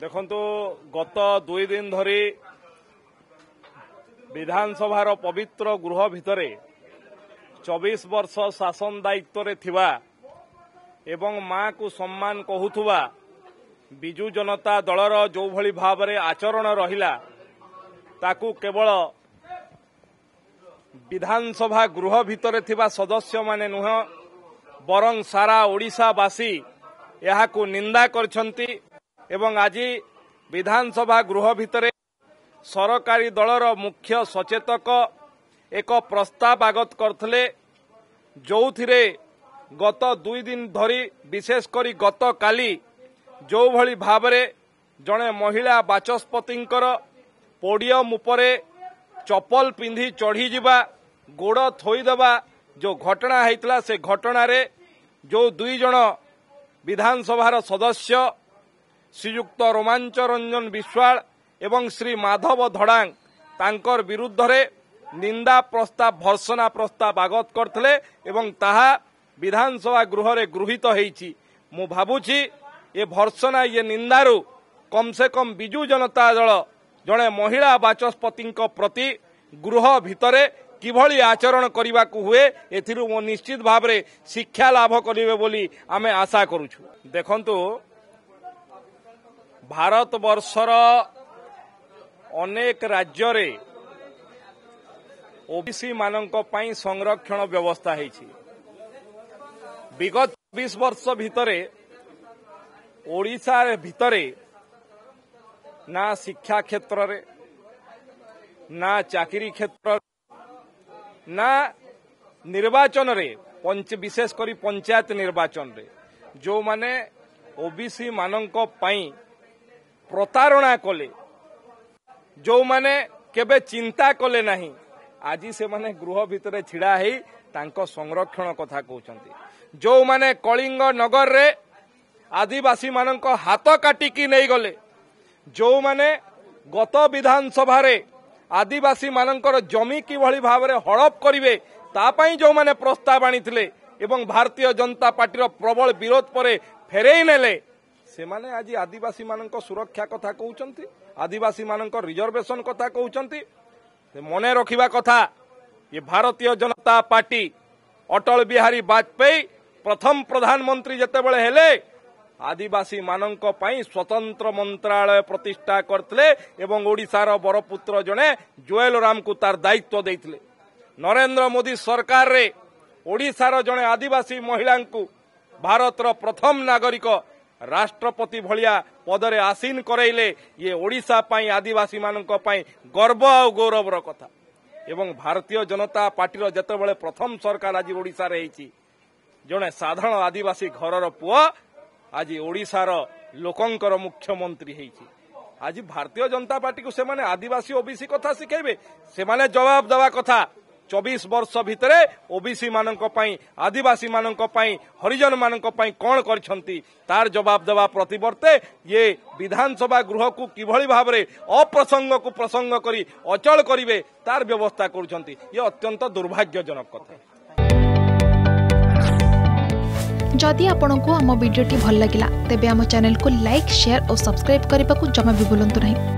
ଦେଖନ୍ତୁ ଗତ ଦୁଇ ଦିନ ଧରି ବିଧାନସଭାର ପବିତ୍ର ଗୃହ ଭିତରେ ଚବିଶ ବର୍ଷ ଶାସନ ଦାୟିତ୍ୱରେ ଥିବା ଏବଂ ମାକୁ ସମ୍ମାନ କହୁଥିବା ବିଜୁ ଜନତା ଦଳର ଯେଉଁଭଳି ଭାବରେ ଆଚରଣ ରହିଲା ତାକୁ କେବଳ ବିଧାନସଭା ଗୃହ ଭିତରେ ଥିବା ସଦସ୍ୟମାନେ ନୁହେଁ ବରଂ ସାରା ଓଡ଼ିଶାବାସୀ ଏହାକୁ ନିନ୍ଦା କରିଛନ୍ତି ଏବଂ ଆଜି ବିଧାନସଭା ଗୃହ ଭିତରେ ସରକାରୀ ଦଳର ମୁଖ୍ୟ ସଚେତକ ଏକ ପ୍ରସ୍ତାବ ଆଗତ କରିଥିଲେ ଯେଉଁଥିରେ ଗତ ଦୁଇ ଦିନ ଧରି ବିଶେଷ କରି ଗତକାଲି ଯେଉଁଭଳି ଭାବରେ ଜଣେ ମହିଳା ବାଚସ୍ପତିଙ୍କର ପୋଡ଼ିୟମ ଉପରେ ଚପଲ ପିନ୍ଧି ଚଢ଼ିଯିବା ଗୋଡ଼ ଥୋଇଦେବା ଯେଉଁ ଘଟଣା ହୋଇଥିଲା ସେ ଘଟଣାରେ ଯେଉଁ ଦୁଇ ଜଣ ବିଧାନସଭାର ସଦସ୍ୟ ଶ୍ରୀଯୁକ୍ତ ରୋମାଞ୍ଚ ରଞ୍ଜନ ବିଶ୍ୱାଳ ଏବଂ ଶ୍ରୀ ମାଧବ ଧଡ଼ାଙ୍ଗ ତାଙ୍କର ବିରୁଦ୍ଧରେ ନିନ୍ଦା ପ୍ରସ୍ତାବ ଭର୍ସନା ପ୍ରସ୍ତାବ ଆଗତ କରିଥିଲେ ଏବଂ ତାହା ବିଧାନସଭା ଗୃହରେ ଗୃହୀତ ହୋଇଛି ମୁଁ ଭାବୁଛି ଏ ଭର୍ସନା ଇଏ ନିନ୍ଦାରୁ କମ୍ ସେ କମ୍ ବିଜୁ ଜନତା ଦଳ ଜଣେ ମହିଳା ବାଚସ୍ପତିଙ୍କ ପ୍ରତି ଗୃହ ଭିତରେ কিভাবে আচরণ করা হুয়ে এর নিশ্চিত ভাবে শিক্ষা লাভ করবে বলে আমি আশা করুছু দেখুন ଭାରତ ବର୍ଷର ଅନେକ ରାଜ୍ୟରେ ଓବିସି ମାନଙ୍କ ପାଇଁ ସଂରକ୍ଷଣ ବ୍ୟବସ୍ଥା ହୋଇଛି ବିଗତ ଚବିଶ ବର୍ଷ ଭିତରେ ଓଡ଼ିଶା ଭିତରେ ନା ଶିକ୍ଷା କ୍ଷେତ୍ରରେ ନା ଚାକିରି କ୍ଷେତ୍ରରେ ନା ନିର୍ବାଚନରେ ବିଶେଷ କରି ପଞ୍ଚାୟତ ନିର୍ବାଚନରେ ଯେଉଁମାନେ ଓବିସି ମାନଙ୍କ ପାଇଁ প্রতারণা কলে ଯେଉଁମାନେ କେବେ ଚିନ୍ତା କଲେ ନାହିଁ ଆଜି ସେମାନେ ଗୃହ ଭିତରେ ଛିଡ଼ା ହେଇ ତାଙ୍କ ସଂରକ୍ଷଣ କଥା କହୁଛନ୍ତି ଯେଉଁମାନେ କଳିଙ୍ଗ ନଗରରେ ଆଦିବାସୀମାନଙ୍କ ହାତ କାଟିକି ନେଇଗଲେ ଯେଉଁମାନେ ଗତ ବିଧାନସଭାରେ ଆଦିବାସୀମାନଙ୍କର ଜମି କିଭଳି ଭାବରେ ହଡ଼ପ କରିବେ ତା ପାଇଁ ଯେଉଁମାନେ ପ୍ରସ୍ତାବ ଆଣିଥିଲେ ଏବଂ ଭାରତୀୟ ଜନତା ପାର୍ଟିର ପ୍ରବଳ ବିରୋଧ ପରେ ଫେରେଇ ନେଲେ ସେମାନେ ଆଜି ଆଦିବାସୀମାନଙ୍କ ସୁରକ୍ଷା କଥା କହୁଛନ୍ତି ଆଦିବାସୀମାନଙ୍କ ରିଜର୍ଭେସନ କଥା କହୁଛନ୍ତି ମନେ ରଖିବା କଥା ଏ ଭାରତୀୟ ଜନତା ପାର୍ଟି ଅଟଳ ବିହାରୀ ବାଜପେୟୀ ପ୍ରଥମ ପ୍ରଧାନମନ୍ତ୍ରୀ ଯେତେବେଳେ ହେଲେ ଆଦିବାସୀମାନଙ୍କ ପାଇଁ ସ୍ୱତନ୍ତ୍ର ମନ୍ତ୍ରଣାଳୟ ପ୍ରତିଷ୍ଠା କରିଥିଲେ ଏବଂ ଓଡ଼ିଶାର ବରପୁତ୍ର ଜଣେ ଜୁଏଲ ରାମଙ୍କୁ ତାର ଦାୟିତ୍ୱ ଦେଇଥିଲେ ନରେନ୍ଦ୍ର ମୋଦି ସରକାରରେ ଓଡ଼ିଶାର ଜଣେ ଆଦିବାସୀ ମହିଳାଙ୍କୁ ଭାରତର ପ୍ରଥମ ନାଗରିକ ରାଷ୍ଟ୍ରପତି ଭଳିଆ ପଦରେ ଆସୀନ କରାଇଲେ ଇଏ ଓଡ଼ିଶା ପାଇଁ ଆଦିବାସୀମାନଙ୍କ ପାଇଁ ଗର୍ବ ଆଉ ଗୌରବର କଥା ଏବଂ ଭାରତୀୟ ଜନତା ପାର୍ଟିର ଯେତେବେଳେ ପ୍ରଥମ ସରକାର ଆଜି ଓଡ଼ିଶାରେ ହେଇଛି ଜଣେ ସାଧାରଣ ଆଦିବାସୀ ଘରର ପୁଅ ଆଜି ଓଡ଼ିଶାର ଲୋକଙ୍କର ମୁଖ୍ୟମନ୍ତ୍ରୀ ହେଇଛି ଆଜି ଭାରତୀୟ ଜନତା ପାର୍ଟିକୁ ସେମାନେ ଆଦିବାସୀ ଓବିସି କଥା ଶିଖାଇବେ ସେମାନେ ଜବାବ ଦେବା କଥା চবিশ বর্ষ ভিতরে ওবিসি মানক আদিবাসী মানক হরিজন মানক কণ করছেন তার জবাব দেওয়া প্রত্যর্তে ইয়ে বিধানসভা গৃহকু কিভাবে ভাবে অপ্রসঙ্গকু প্রসঙ্গ করে অচল করবে তার ব্যবস্থা করছেন ইয়ে অত্যন্ত দুর্ভাগ্যজনক কথা যদি আপনার আম ভিডিওটি ভাল লাগিলা তেবে আম চ্যানেলকে লাইক সেয়ার ও সবসক্রাইব করা জমা বি ভুলতু না